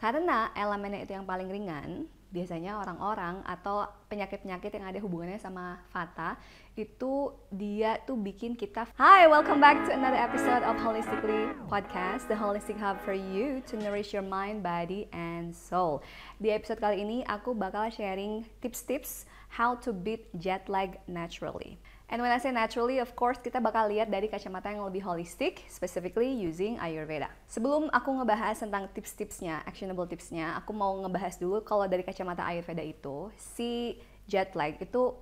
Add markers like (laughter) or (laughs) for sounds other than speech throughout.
Karena elemennya itu yang paling ringan, biasanya orang-orang atau penyakit-penyakit yang ada hubungannya sama fata itu dia tuh bikin kita Hi, welcome back to another episode of Holistically Podcast, the holistic hub for you to nourish your mind, body, and soul. Di episode kali ini aku bakal sharing tips-tips how to beat jet lag naturally. And when I say naturally, of course kita bakal lihat dari kacamata yang lebih holistik, specifically using Ayurveda. Sebelum aku ngebahas tentang tips-tipsnya, actionable tipsnya, aku mau ngebahas dulu kalau dari kacamata Ayurveda itu, si jet lag itu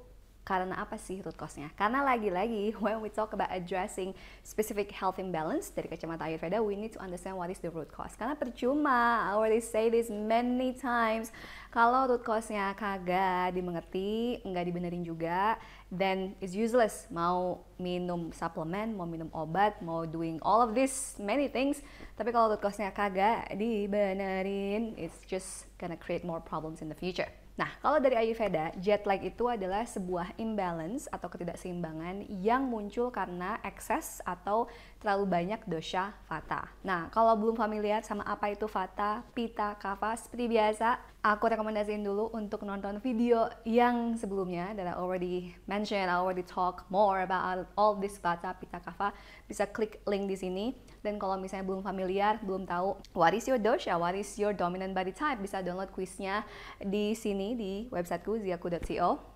karena apa sih root cause-nya? Karena lagi-lagi (laughs) when we talk about addressing specific health imbalance dari kacamata Ayurveda, we need to understand what is the root cause. Karena percuma, I already say this many times, kalau root cause-nya kagak dimengerti, nggak dibenerin juga, then it's useless. Mau minum suplemen, mau minum obat, mau doing all of this many things, tapi kalau root cause-nya kagak dibenerin, it's just gonna create more problems in the future. Nah, kalau dari Ayurveda, jet lag itu adalah sebuah imbalance atau ketidakseimbangan yang muncul karena excess atau terlalu banyak dosha fata. Nah, kalau belum familiar sama apa itu fata pita, kapha, seperti biasa, aku rekomendasiin dulu untuk nonton video yang sebelumnya that I already mentioned, I already talk more about all this fata pita Kapha. Bisa klik link di sini. Dan kalau misalnya belum familiar, belum tahu what is your dosha, what is your dominant body type, bisa download quiznya di sini di websiteku ziaku.co.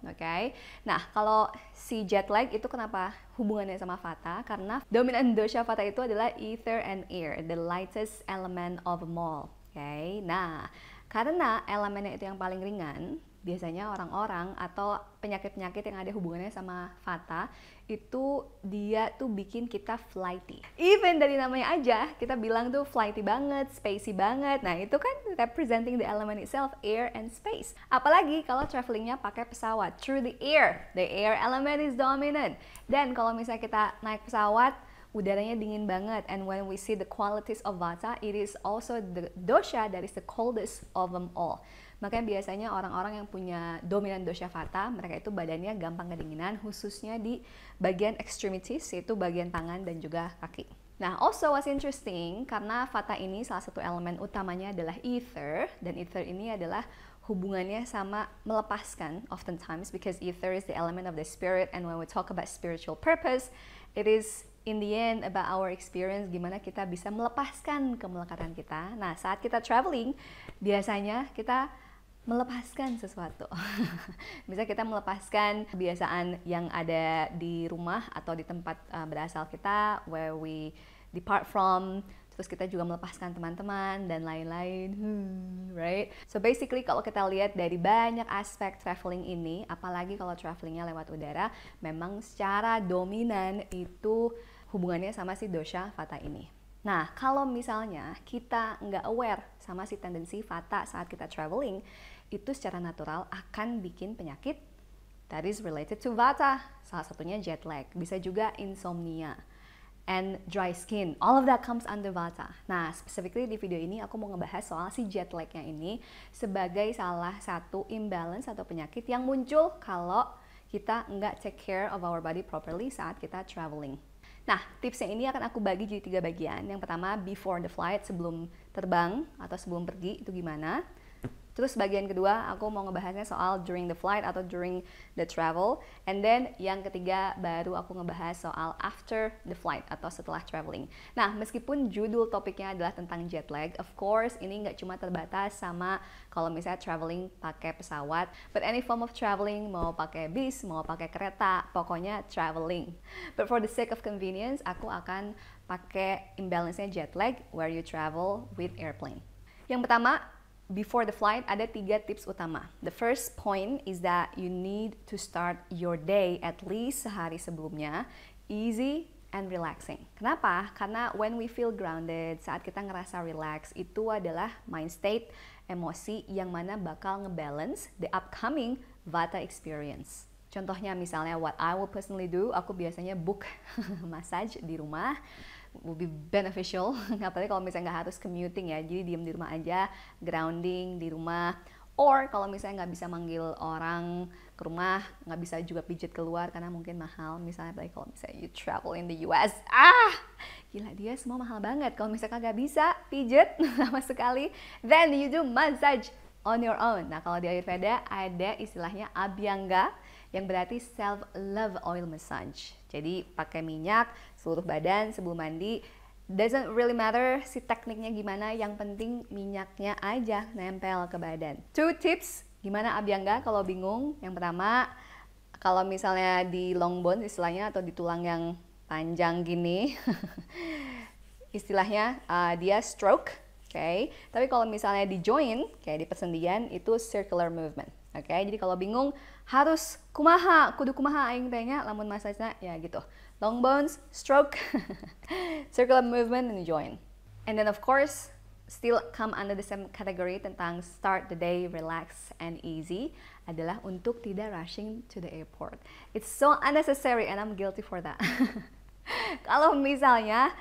Oke. Okay? Nah, kalau si jet lag itu kenapa hubungannya sama fata Karena dominan dosha fata itu adalah ether and air, the lightest element of them all. Oke, okay? nah karena elemennya itu yang paling ringan, biasanya orang-orang atau penyakit-penyakit yang ada hubungannya sama fata itu dia tuh bikin kita flighty. Even dari namanya aja, kita bilang tuh flighty banget, spacey banget. Nah, itu kan representing the element itself, air and space. Apalagi kalau travelingnya pakai pesawat, through the air. The air element is dominant. Dan kalau misalnya kita naik pesawat, udaranya dingin banget and when we see the qualities of vata it is also the dosha that is the coldest of them all Makanya biasanya orang-orang yang punya dominan dosha vata, mereka itu badannya gampang kedinginan, khususnya di bagian extremities, yaitu bagian tangan dan juga kaki. Nah, also was interesting karena vata ini salah satu elemen utamanya adalah ether dan ether ini adalah hubungannya sama melepaskan oftentimes because ether is the element of the spirit and when we talk about spiritual purpose, it is in the end about our experience gimana kita bisa melepaskan kemelekatan kita. Nah, saat kita traveling biasanya kita melepaskan sesuatu. (laughs) Misalnya kita melepaskan kebiasaan yang ada di rumah atau di tempat uh, berasal kita, where we depart from, terus kita juga melepaskan teman-teman dan lain-lain, hmm, right? So basically kalau kita lihat dari banyak aspek traveling ini, apalagi kalau travelingnya lewat udara, memang secara dominan itu hubungannya sama si dosha fata ini. Nah, kalau misalnya kita nggak aware sama si tendensi fata saat kita traveling, itu secara natural akan bikin penyakit that is related to vata. Salah satunya jet lag, bisa juga insomnia and dry skin. All of that comes under vata. Nah, specifically di video ini aku mau ngebahas soal si jet lagnya ini sebagai salah satu imbalance atau penyakit yang muncul kalau kita nggak take care of our body properly saat kita traveling. Nah, tipsnya ini akan aku bagi jadi tiga bagian. Yang pertama, before the flight, sebelum terbang atau sebelum pergi itu gimana. Terus bagian kedua aku mau ngebahasnya soal during the flight atau during the travel. And then yang ketiga baru aku ngebahas soal after the flight atau setelah traveling. Nah meskipun judul topiknya adalah tentang jet lag, of course ini nggak cuma terbatas sama kalau misalnya traveling pakai pesawat. But any form of traveling mau pakai bis, mau pakai kereta, pokoknya traveling. But for the sake of convenience aku akan pakai imbalance-nya jet lag where you travel with airplane. Yang pertama, before the flight ada tiga tips utama. The first point is that you need to start your day at least sehari sebelumnya, easy and relaxing. Kenapa? Karena when we feel grounded, saat kita ngerasa relax, itu adalah mind state, emosi yang mana bakal ngebalance the upcoming Vata experience. Contohnya misalnya what I will personally do, aku biasanya book (laughs) massage di rumah will be beneficial apalagi (laughs) kalau misalnya nggak harus commuting ya jadi diem di rumah aja grounding di rumah or kalau misalnya nggak bisa manggil orang ke rumah nggak bisa juga pijit keluar karena mungkin mahal misalnya apalagi kalau misalnya you travel in the US ah gila dia semua mahal banget kalau misalnya nggak bisa pijit (laughs) sama sekali then you do massage on your own nah kalau di Ayurveda ada istilahnya abhyanga yang berarti self love oil massage. Jadi pakai minyak seluruh badan sebelum mandi doesn't really matter si tekniknya gimana, yang penting minyaknya aja nempel ke badan. Two tips gimana Abiyangga kalau bingung? Yang pertama, kalau misalnya di long bone istilahnya atau di tulang yang panjang gini, (laughs) istilahnya uh, dia stroke, oke. Okay? Tapi kalau misalnya di joint, kayak di persendian itu circular movement, oke. Okay? Jadi kalau bingung harus kumaha kudu kumaha aing tehnya lamun masajna ya gitu long bones stroke (laughs) circular movement and joint and then of course still come under the same category tentang start the day relax and easy adalah untuk tidak rushing to the airport it's so unnecessary and I'm guilty for that (laughs) kalau misalnya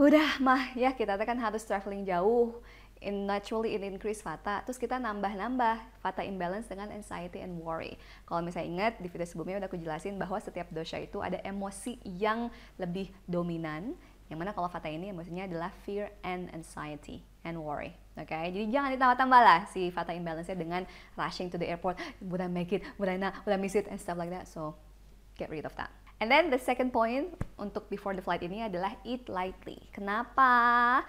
udah mah ya kita kan harus traveling jauh in naturally it increase fata, terus kita nambah-nambah fata imbalance dengan anxiety and worry kalau misalnya ingat di video sebelumnya udah aku jelasin bahwa setiap dosa itu ada emosi yang lebih dominan yang mana kalau fata ini emosinya adalah fear and anxiety and worry oke okay? jadi jangan ditambah-tambah lah si fata imbalance-nya dengan rushing to the airport would I make it would I not would I miss it and stuff like that so get rid of that And then the second point untuk before the flight ini adalah eat lightly. Kenapa?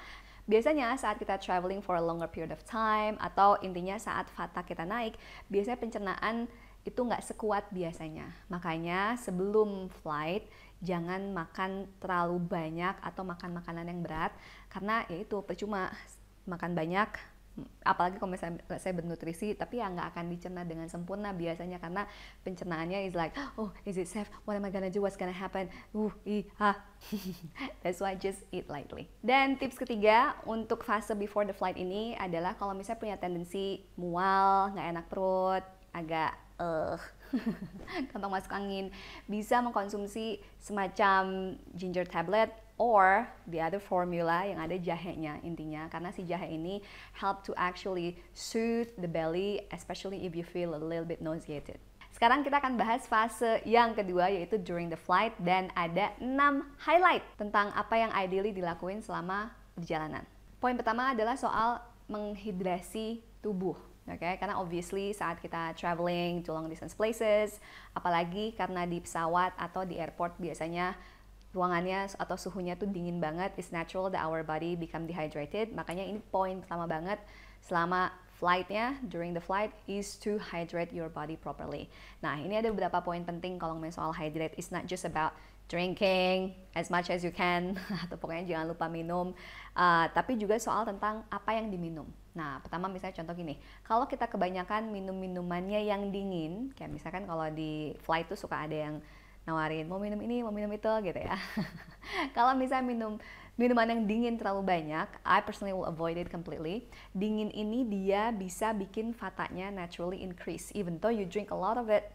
Biasanya saat kita traveling for a longer period of time atau intinya saat fata kita naik, biasanya pencernaan itu nggak sekuat biasanya. Makanya sebelum flight jangan makan terlalu banyak atau makan makanan yang berat karena ya itu percuma makan banyak apalagi kalau misalnya saya bernutrisi tapi ya nggak akan dicerna dengan sempurna biasanya karena pencernaannya is like oh is it safe what am I gonna do what's gonna happen uh i ha (laughs) that's why I just eat lightly dan tips ketiga untuk fase before the flight ini adalah kalau misalnya punya tendensi mual nggak enak perut agak eh gampang (laughs) masuk angin bisa mengkonsumsi semacam ginger tablet or the other formula yang ada jahenya intinya karena si jahe ini help to actually soothe the belly especially if you feel a little bit nauseated. Sekarang kita akan bahas fase yang kedua yaitu during the flight dan ada 6 highlight tentang apa yang ideally dilakuin selama perjalanan. Poin pertama adalah soal menghidrasi tubuh. Oke, okay? karena obviously saat kita traveling to long distance places, apalagi karena di pesawat atau di airport biasanya ruangannya atau suhunya tuh dingin banget, it's natural that our body become dehydrated. Makanya ini poin pertama banget selama flightnya, during the flight, is to hydrate your body properly. Nah, ini ada beberapa poin penting kalau ngomongin soal hydrate. It's not just about drinking as much as you can, (laughs) atau pokoknya jangan lupa minum, uh, tapi juga soal tentang apa yang diminum. Nah, pertama misalnya contoh gini, kalau kita kebanyakan minum minumannya yang dingin, kayak misalkan kalau di flight tuh suka ada yang nawarin mau minum ini, mau minum itu gitu ya. (laughs) Kalau misalnya minum minuman yang dingin terlalu banyak, I personally will avoid it completely. Dingin ini dia bisa bikin fatanya naturally increase even though you drink a lot of it.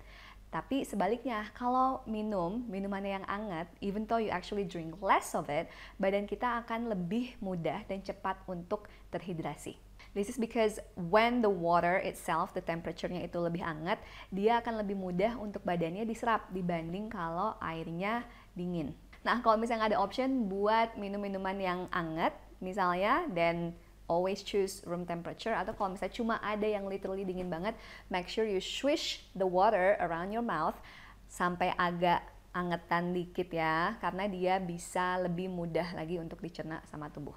Tapi sebaliknya, kalau minum minuman yang hangat, even though you actually drink less of it, badan kita akan lebih mudah dan cepat untuk terhidrasi. This is because when the water itself, the temperature-nya itu lebih hangat, dia akan lebih mudah untuk badannya diserap dibanding kalau airnya dingin. Nah, kalau misalnya ada option buat minum-minuman yang hangat, misalnya, then always choose room temperature atau kalau misalnya cuma ada yang literally dingin banget, make sure you swish the water around your mouth sampai agak angetan dikit ya karena dia bisa lebih mudah lagi untuk dicerna sama tubuh.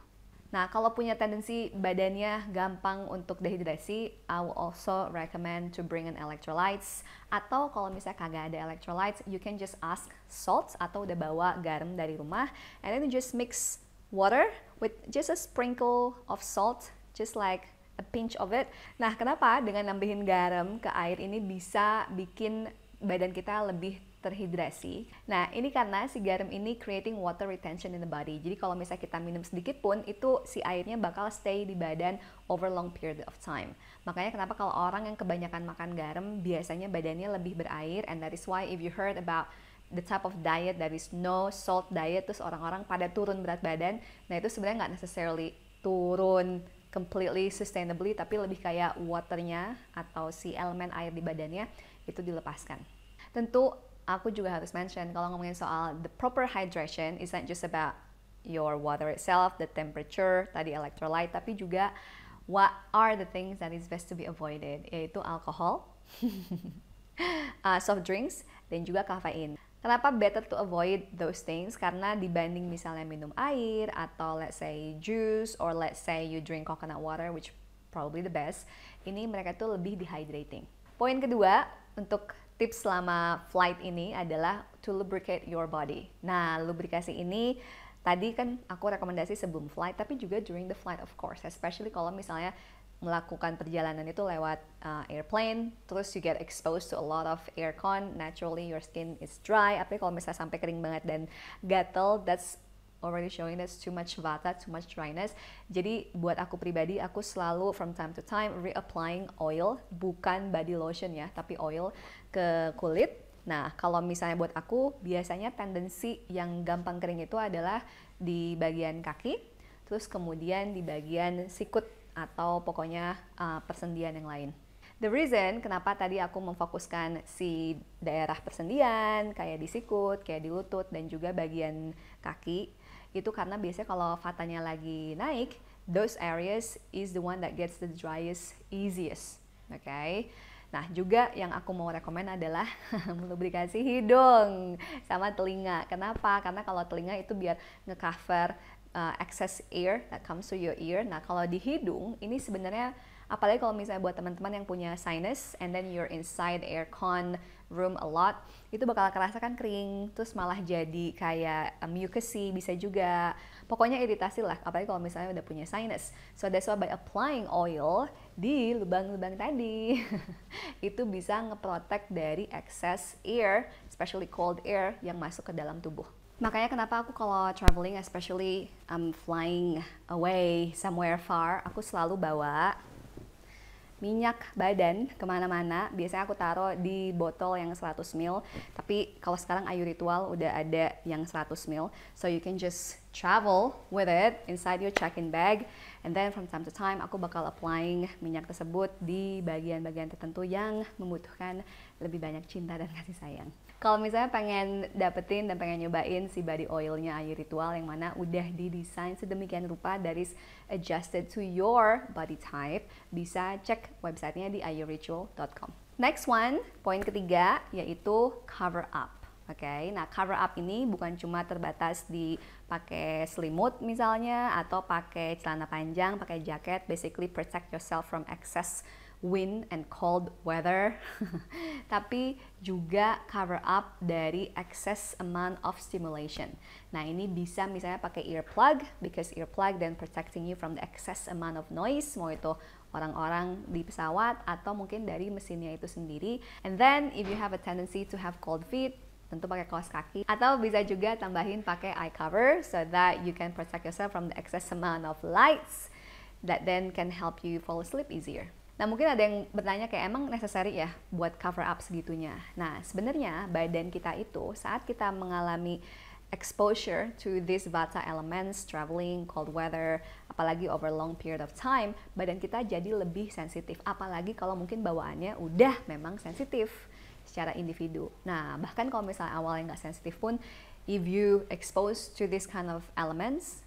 Nah, kalau punya tendensi badannya gampang untuk dehidrasi, I will also recommend to bring an electrolytes. Atau kalau misalnya kagak ada electrolytes, you can just ask salt atau udah bawa garam dari rumah, and then you just mix water with just a sprinkle of salt, just like a pinch of it. Nah, kenapa dengan nambahin garam ke air ini bisa bikin badan kita lebih terhidrasi. Nah, ini karena si garam ini creating water retention in the body. Jadi kalau misalnya kita minum sedikit pun, itu si airnya bakal stay di badan over long period of time. Makanya kenapa kalau orang yang kebanyakan makan garam, biasanya badannya lebih berair, and that is why if you heard about the type of diet that is no salt diet, terus orang-orang pada turun berat badan, nah itu sebenarnya nggak necessarily turun completely sustainably, tapi lebih kayak waternya atau si elemen air di badannya itu dilepaskan. Tentu aku juga harus mention kalau ngomongin soal the proper hydration is not just about your water itself, the temperature, tadi electrolyte, tapi juga what are the things that is best to be avoided, yaitu alkohol, (laughs) uh, soft drinks, dan juga kafein. Kenapa better to avoid those things? Karena dibanding misalnya minum air atau let's say juice or let's say you drink coconut water which probably the best, ini mereka tuh lebih dehydrating. Poin kedua untuk tips selama flight ini adalah to lubricate your body. Nah, lubrikasi ini tadi kan aku rekomendasi sebelum flight, tapi juga during the flight of course, especially kalau misalnya melakukan perjalanan itu lewat uh, airplane, terus you get exposed to a lot of aircon, naturally your skin is dry, tapi kalau misalnya sampai kering banget dan gatel, that's already showing that's too much vata, too much dryness. Jadi buat aku pribadi, aku selalu from time to time reapplying oil, bukan body lotion ya, tapi oil ke kulit. Nah, kalau misalnya buat aku, biasanya tendensi yang gampang kering itu adalah di bagian kaki, terus kemudian di bagian sikut atau pokoknya uh, persendian yang lain. The reason kenapa tadi aku memfokuskan si daerah persendian, kayak di sikut, kayak di lutut, dan juga bagian kaki, itu karena biasanya kalau fatanya lagi naik those areas is the one that gets the driest easiest oke okay? Nah, juga yang aku mau rekomen adalah (laughs) melubrikasi hidung sama telinga. Kenapa? Karena kalau telinga itu biar ngecover uh, excess air that comes to your ear. Nah, kalau di hidung ini sebenarnya apalagi kalau misalnya buat teman-teman yang punya sinus and then you're inside aircon room a lot itu bakal kerasa kan kering terus malah jadi kayak eh, mucusy bisa juga pokoknya iritasi lah apalagi kalau misalnya udah punya sinus so that's why by applying oil di lubang-lubang tadi (laughs) itu bisa ngeprotect dari excess air especially cold air yang masuk ke dalam tubuh Makanya kenapa aku kalau traveling, especially I'm flying away somewhere far, aku selalu bawa minyak badan kemana-mana biasanya aku taruh di botol yang 100 ml tapi kalau sekarang ayu ritual udah ada yang 100 ml so you can just travel with it inside your check-in bag and then from time to time aku bakal applying minyak tersebut di bagian-bagian tertentu yang membutuhkan lebih banyak cinta dan kasih sayang kalau misalnya pengen dapetin dan pengen nyobain si body oilnya ayu ritual yang mana udah didesain sedemikian rupa dari adjusted to your body type bisa cek websitenya di ayuritual.com next one poin ketiga yaitu cover up Oke, okay? nah cover up ini bukan cuma terbatas di pakai selimut misalnya atau pakai celana panjang, pakai jaket, basically protect yourself from excess wind and cold weather, (laughs) tapi juga cover up dari excess amount of stimulation. Nah ini bisa misalnya pakai earplug, because earplug then protecting you from the excess amount of noise, mau itu orang-orang di pesawat atau mungkin dari mesinnya itu sendiri. And then if you have a tendency to have cold feet, tentu pakai kaos kaki atau bisa juga tambahin pakai eye cover so that you can protect yourself from the excess amount of lights that then can help you fall asleep easier. Nah mungkin ada yang bertanya kayak emang necessary ya buat cover up segitunya. Nah sebenarnya badan kita itu saat kita mengalami exposure to these vata elements, traveling, cold weather, apalagi over long period of time, badan kita jadi lebih sensitif. Apalagi kalau mungkin bawaannya udah memang sensitif secara individu. Nah, bahkan kalau misalnya awalnya nggak sensitif pun, if you exposed to this kind of elements,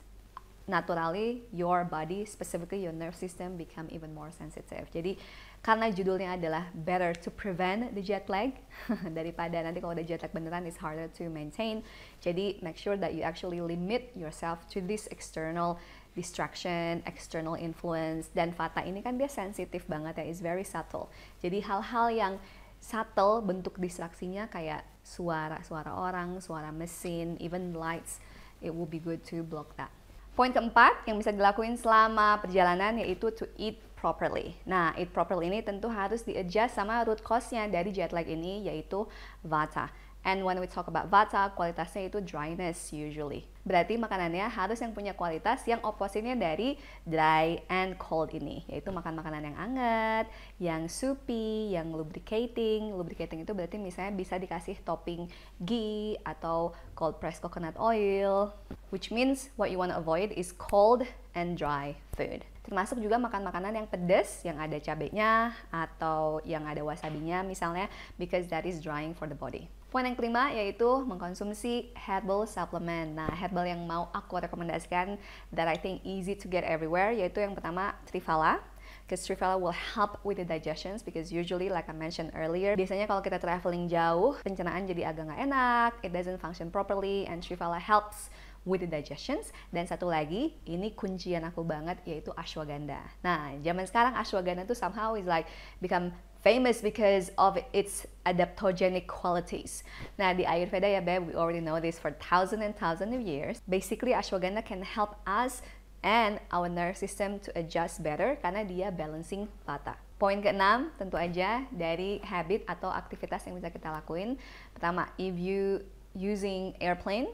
naturally your body, specifically your nerve system, become even more sensitive. Jadi karena judulnya adalah better to prevent the jet lag (laughs) daripada nanti kalau ada jet lag beneran it's harder to maintain. Jadi make sure that you actually limit yourself to this external distraction, external influence dan fata ini kan dia sensitif banget ya, is very subtle. Jadi hal-hal yang subtle bentuk distraksinya kayak suara suara orang, suara mesin, even lights, it will be good to block that. Poin keempat yang bisa dilakuin selama perjalanan yaitu to eat properly. Nah, eat properly ini tentu harus di-adjust sama root cause-nya dari jet lag ini yaitu vata. And when we talk about vata, kualitasnya itu dryness usually. Berarti makanannya harus yang punya kualitas yang opositnya dari dry and cold ini, yaitu makan makanan yang hangat, yang soupy, yang lubricating. Lubricating itu berarti misalnya bisa dikasih topping ghee atau cold pressed coconut oil, which means what you want to avoid is cold and dry food. Termasuk juga makan makanan yang pedas, yang ada cabenya atau yang ada wasabinya misalnya, because that is drying for the body. Poin yang kelima yaitu mengkonsumsi herbal supplement. Nah, herbal yang mau aku rekomendasikan that I think easy to get everywhere yaitu yang pertama Trifala because Trifala will help with the digestions because usually like I mentioned earlier biasanya kalau kita traveling jauh pencernaan jadi agak nggak enak it doesn't function properly and Trifala helps with the digestions dan satu lagi ini kuncian aku banget yaitu ashwagandha nah zaman sekarang ashwagandha tuh somehow is like become famous because of its adaptogenic qualities. Now, nah, the Ayurveda, ya babe, we already know this for thousands and thousands of years. Basically, ashwagandha can help us and our nervous system to adjust better karena dia balancing vata. Poin keenam tentu aja dari habit atau aktivitas yang bisa kita lakuin. Pertama, if you using airplane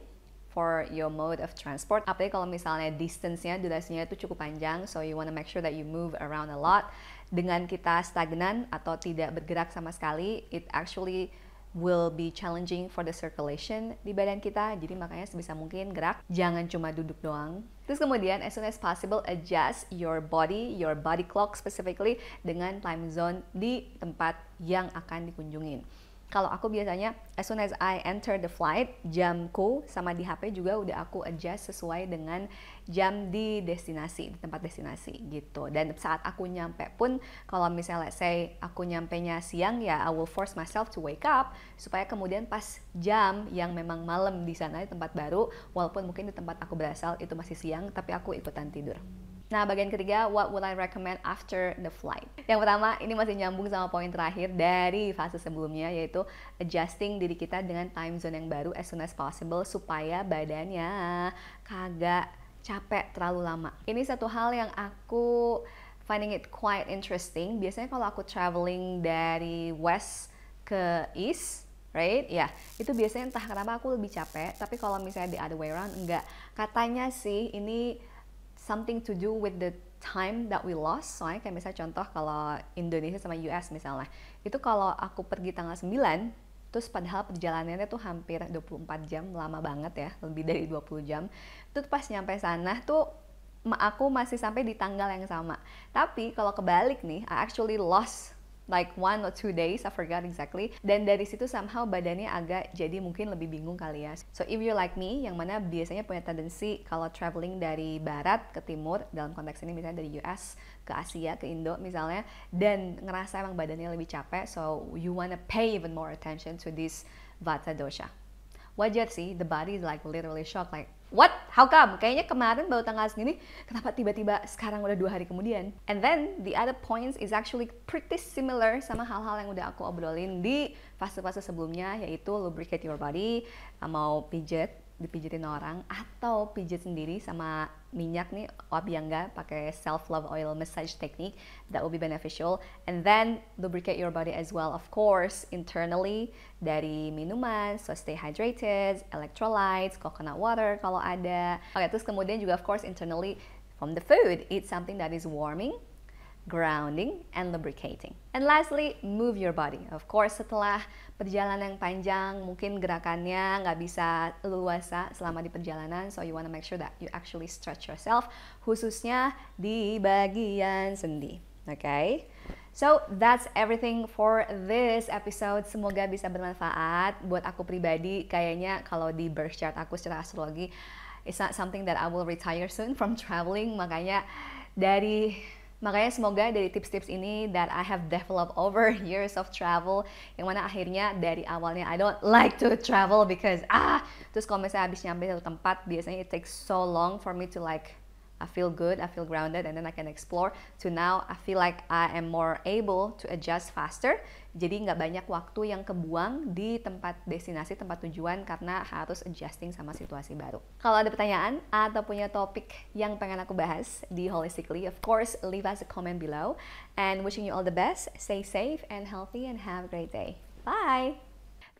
for your mode of transport, apalagi kalau misalnya distance-nya durasinya itu cukup panjang, so you want to make sure that you move around a lot dengan kita stagnan atau tidak bergerak sama sekali, it actually will be challenging for the circulation di badan kita. Jadi makanya sebisa mungkin gerak, jangan cuma duduk doang. Terus kemudian as soon as possible adjust your body, your body clock specifically dengan time zone di tempat yang akan dikunjungin kalau aku biasanya as soon as I enter the flight, jamku sama di HP juga udah aku adjust sesuai dengan jam di destinasi, di tempat destinasi gitu. Dan saat aku nyampe pun kalau misalnya let's say aku nyampe nya siang ya I will force myself to wake up supaya kemudian pas jam yang memang malam di sana di tempat baru walaupun mungkin di tempat aku berasal itu masih siang tapi aku ikutan tidur. Nah, bagian ketiga, what would I recommend after the flight? Yang pertama, ini masih nyambung sama poin terakhir dari fase sebelumnya, yaitu adjusting diri kita dengan time zone yang baru as soon as possible supaya badannya kagak capek terlalu lama. Ini satu hal yang aku finding it quite interesting. Biasanya kalau aku traveling dari west ke east, right? Ya, yeah. itu biasanya entah kenapa aku lebih capek, tapi kalau misalnya the other way around, enggak. Katanya sih ini something to do with the time that we lost soalnya kayak misalnya contoh kalau Indonesia sama US misalnya itu kalau aku pergi tanggal 9 terus padahal perjalanannya tuh hampir 24 jam lama banget ya lebih dari 20 jam itu pas nyampe sana tuh aku masih sampai di tanggal yang sama tapi kalau kebalik nih I actually lost like one or two days, I forgot exactly. Dan dari situ somehow badannya agak jadi mungkin lebih bingung kali ya. So if you like me, yang mana biasanya punya tendensi kalau traveling dari barat ke timur, dalam konteks ini misalnya dari US ke Asia, ke Indo misalnya, dan ngerasa emang badannya lebih capek, so you wanna pay even more attention to this Vata dosha. Wajar sih, the body is like literally shocked, like What? How come? Kayaknya kemarin baru tanggal segini, kenapa tiba-tiba sekarang udah dua hari kemudian? And then the other points is actually pretty similar sama hal-hal yang udah aku obrolin di fase-fase sebelumnya, yaitu lubricate your body, mau pijet, dipijetin orang, atau pijet sendiri sama minyak nih oh enggak pakai self love oil massage technique that will be beneficial and then lubricate your body as well of course internally dari minuman so stay hydrated electrolytes coconut water kalau ada oke okay, terus kemudian juga of course internally from the food eat something that is warming grounding, and lubricating. And lastly, move your body. Of course, setelah perjalanan yang panjang, mungkin gerakannya nggak bisa luasa selama di perjalanan, so you wanna make sure that you actually stretch yourself, khususnya di bagian sendi. Oke? Okay? So that's everything for this episode. Semoga bisa bermanfaat buat aku pribadi. Kayaknya kalau di birth chart aku secara astrologi, it's not something that I will retire soon from traveling. Makanya dari Makanya semoga dari tips-tips ini that I have developed over (laughs) years of travel yang mana akhirnya dari awalnya I don't like to travel because ah terus kalau misalnya habis nyampe satu tempat biasanya it takes so long for me to like I feel good, I feel grounded, and then I can explore. To now, I feel like I am more able to adjust faster. Jadi nggak banyak waktu yang kebuang di tempat destinasi, tempat tujuan karena harus adjusting sama situasi baru. Kalau ada pertanyaan atau punya topik yang pengen aku bahas di Holistically, of course, leave us a comment below. And wishing you all the best. Stay safe and healthy and have a great day. Bye!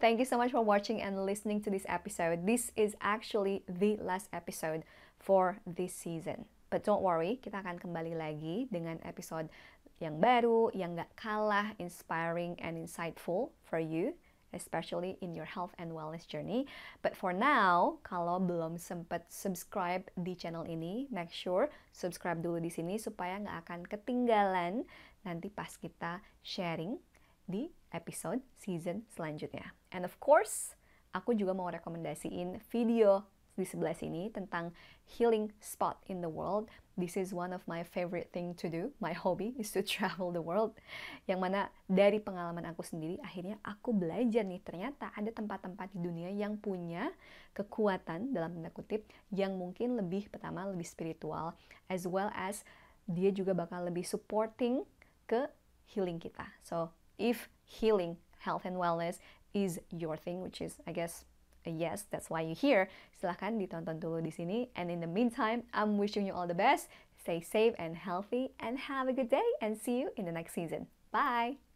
Thank you so much for watching and listening to this episode. This is actually the last episode for this season. But don't worry, kita akan kembali lagi dengan episode yang baru, yang gak kalah inspiring and insightful for you, especially in your health and wellness journey. But for now, kalau belum sempat subscribe di channel ini, make sure subscribe dulu di sini supaya nggak akan ketinggalan nanti pas kita sharing di episode season selanjutnya. And of course, aku juga mau rekomendasiin video di sebelah sini tentang healing spot in the world. This is one of my favorite thing to do. My hobby is to (laughs) travel the world. Yang mana dari pengalaman aku sendiri akhirnya aku belajar nih ternyata ada tempat-tempat di dunia yang punya kekuatan dalam tanda kutip yang mungkin lebih pertama lebih spiritual as well as dia juga bakal lebih supporting ke healing kita. So, if healing, health and wellness is your thing which is I guess a yes, that's why you're here. Silahkan ditonton dulu di sini. And in the meantime, I'm wishing you all the best. Stay safe and healthy and have a good day and see you in the next season. Bye!